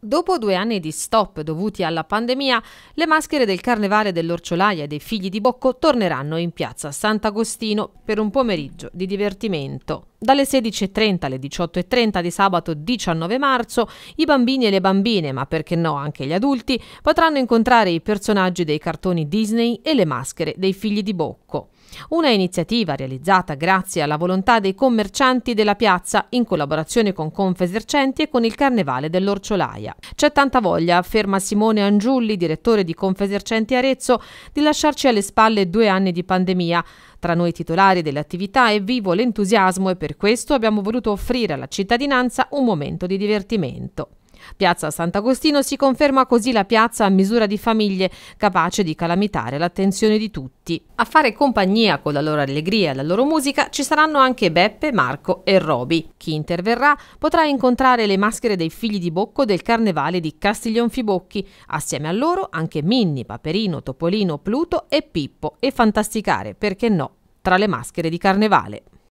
Dopo due anni di stop dovuti alla pandemia, le maschere del Carnevale dell'Orciolaia e dei figli di Bocco torneranno in piazza Sant'Agostino per un pomeriggio di divertimento. Dalle 16.30 alle 18.30 di sabato 19 marzo i bambini e le bambine, ma perché no anche gli adulti, potranno incontrare i personaggi dei cartoni Disney e le maschere dei figli di Bocco. Una iniziativa realizzata grazie alla volontà dei commercianti della piazza in collaborazione con Confesercenti e con il Carnevale dell'Orciolaia. C'è tanta voglia, afferma Simone Angiulli, direttore di Confesercenti Arezzo, di lasciarci alle spalle due anni di pandemia. Tra noi titolari delle attività è vivo l'entusiasmo e per per questo abbiamo voluto offrire alla cittadinanza un momento di divertimento. Piazza Sant'Agostino si conferma così la piazza a misura di famiglie, capace di calamitare l'attenzione di tutti. A fare compagnia con la loro allegria e la loro musica ci saranno anche Beppe, Marco e Roby. Chi interverrà potrà incontrare le maschere dei figli di Bocco del carnevale di Castiglionfibocchi, assieme a loro anche Minni, Paperino, Topolino, Pluto e Pippo e fantasticare, perché no, tra le maschere di carnevale.